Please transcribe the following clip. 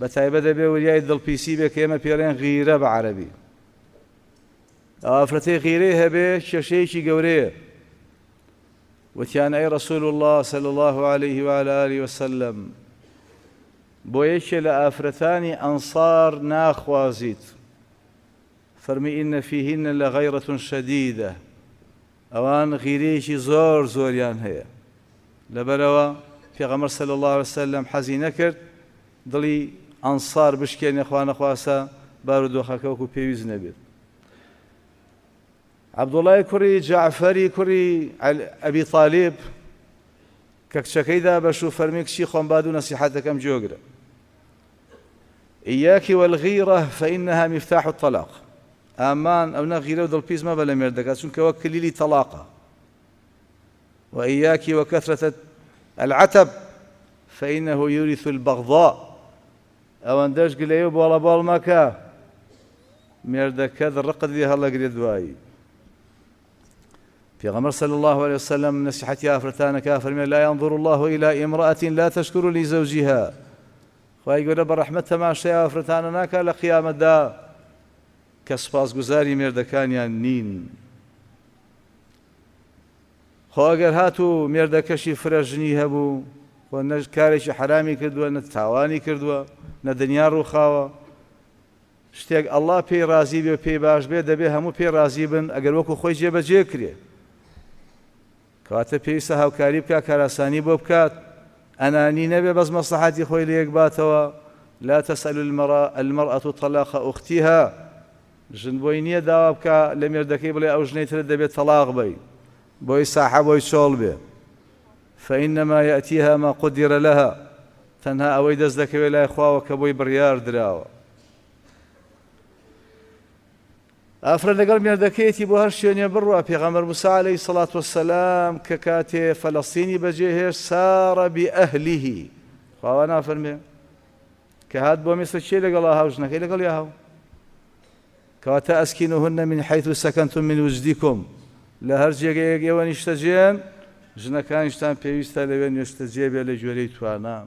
بە تایبە دەبێ وریای دڵپیسی بێ کە ئێمە پێڵێن غیرە بە عەربی ئافرەتی غیرەی هەبێ کێشەیەکی گەورەیە وتیان ئەی رسول الله صلى الله عليه وعلى آله وسلم بۆ یەکێ لە ئافرەتانی ئەنسار ناخوازیت فەرمی ئینە فیهینە اوان غەیڕەتون شەدیدە ئەوان غیرەیەکی زۆر زۆریان هەیە لەبەرەوە پێغەمەر سەل الله وسلم حەزی نەکرد دڵی ئەنسار بشکێنی خوانەخواسە بارودۆخەکە وەکو پێویست نەبێت عبدوڵای کوڕی جعفەری کوڕی ئەبی تاالب کە کچەکەیدا بەش و فەرمی کچی خۆمباد و نەسیحاتەکەم جۆگرە ئیاکی وەلغیڕە فەئینەها میفتاح و تەلاق ئامان ئەوە غیرە و دڵپیزمە بە لە مێردەکە چونکەوە کلیلی تەلاقە وإياك وكثرة العتب فإنه يورث البغضاء ئەوەندەش گلەی و بۆڵە بۆڵ مەکە مێردەکە ڕقت دی هەڵەگرێت دوایی في غمر صلى الله عليه وسلم يا أفرتان كافر من لا ينظر الله إلى امرأة لا تشكر لزوجها ويقول برحمتها ما شيء أفرتان ناك لقيام دا كسباس گزاري مردكان يعني نين خو اگر هاتو مردكشي فرجني هبو و نج حرامي كردوا نتاواني كردوا لە دنیا ڕووخاوە شتێک ئەللا پێی رازی بێ پێی باش بێ دەبێ هەموو پێی رازی بن ئەگەر وەکو خۆی جێبەجێ کرێ کاتە پێویستە هاوکاری بکە کاراسانی بۆ بکات ئەنانی نەبێ بەس مەسەحاتی خۆی لە یەک باتەوە لا تەسەل المرأة طلاق أختها ژن بۆی نییە داوا بکە لە مێردەکەی بڵێ ئەو ژنەی ترت دەبێت تەلاق بی بۆی ساحە بۆی چۆڵ بێ فإنما يأتيها ما قدر لها تەنها ئەوەی دەست دەکەوێت لای خواوە کە بۆی بڕیار دراوە ئافرە لەگەڵ مێردەکەیەتی بۆ هەر شوێنێ بڕوە پێغەمەر موساالەی سڵات وەسەسلام کە کاتێ فەلەستینی بەجێهێش سارەبی ئەهلیهی خواوە نافەرمێ کە هات بۆ مێسە چێ لەگەڵ هاوژنەکەی لەگەڵ یا هاو کەواتە ئەسکینهونە من حیث و سەکەنتم من وجدیکم لە هەر جێگەیەک ئێوە نیشتەجێن ژنەکانیشتان پێویستە لەوێ نوێشتە جێبێ لە جوێرەی توانام